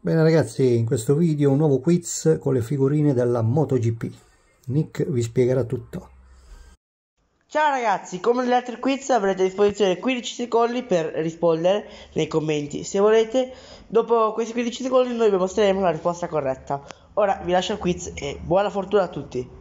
Bene ragazzi, in questo video un nuovo quiz con le figurine della MotoGP. Nick vi spiegherà tutto. Ciao ragazzi, come negli altri quiz avrete a disposizione 15 secondi per rispondere nei commenti. Se volete, dopo questi 15 secondi noi vi mostreremo la risposta corretta. Ora vi lascio il quiz e buona fortuna a tutti.